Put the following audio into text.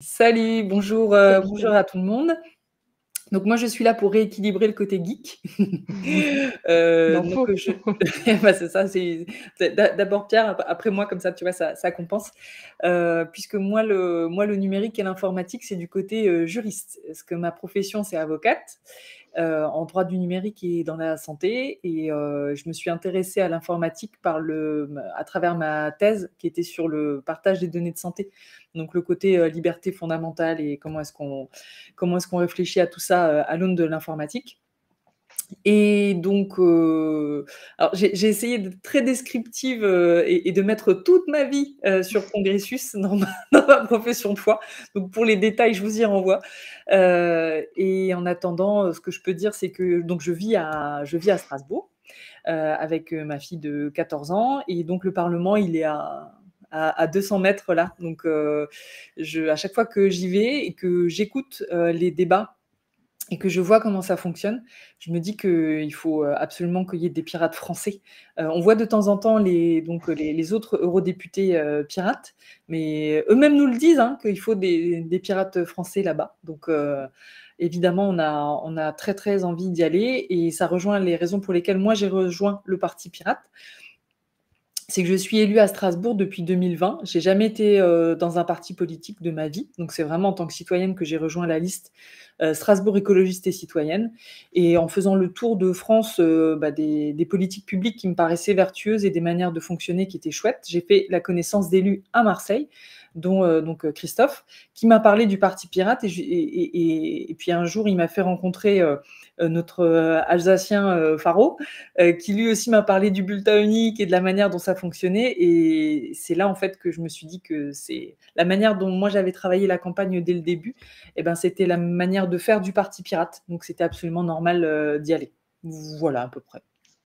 Salut, bonjour, euh, bonjour à tout le monde. Donc moi je suis là pour rééquilibrer le côté geek. Euh, euh, bah, ça, c'est d'abord Pierre, après moi comme ça, tu vois, ça, compense. puisque moi le, moi le numérique et l'informatique, c'est du côté juriste. Parce que ma profession, c'est avocate. Euh, en droit du numérique et dans la santé. Et euh, je me suis intéressée à l'informatique par le, à travers ma thèse qui était sur le partage des données de santé. Donc le côté euh, liberté fondamentale et comment est-ce qu'on, comment est-ce qu'on réfléchit à tout ça à l'aune de l'informatique. Et donc, euh, j'ai essayé d'être très descriptive euh, et, de mettre toute ma vie euh, sur Congressus dans ma, profession de foi. Donc, pour les détails, je vous y renvoie. Euh, et en attendant, ce que je peux dire, c'est que donc, je, vis à, je vis à Strasbourg avec ma fille de 14 ans. Et donc, le Parlement, il est à, à, 200 mètres là. Donc, je, à chaque fois que j'y vais et que j'écoute les débats et que je vois comment ça fonctionne, je me dis qu'il euh, faut euh, absolument qu'il y ait des pirates français. Euh, on voit de temps en temps les, donc, les, autres eurodéputés pirates, mais eux-mêmes nous le disent hein, qu'il faut des, pirates français là-bas. Donc évidemment, on a, on a très très envie d'y aller et ça rejoint les raisons pour lesquelles moi j'ai rejoint le parti pirate c'est que je suis élue à Strasbourg depuis 2020. J'ai jamais été euh, dans un parti politique de ma vie, donc c'est vraiment en tant que citoyenne que j'ai rejoint la liste euh, Strasbourg écologiste et citoyenne. Et en faisant le tour de France euh, bah, des, politiques publiques qui me paraissaient vertueuses et des manières de fonctionner qui étaient chouettes, j'ai fait la connaissance d'élus à Marseille, dont donc Christophe, qui m'a parlé du parti pirate. Et, et puis un jour, il m'a fait rencontrer notre Alsacien Faro, qui lui aussi m'a parlé du bulletin unique et de la manière dont ça fonctionner Et c'est là, en fait, que je me suis dit que c'est la manière dont moi j'avais travaillé la campagne dès le début, et eh ben, c'était la manière de faire du parti pirate. Donc, c'était absolument normal euh, d'y aller. Voilà, à peu près.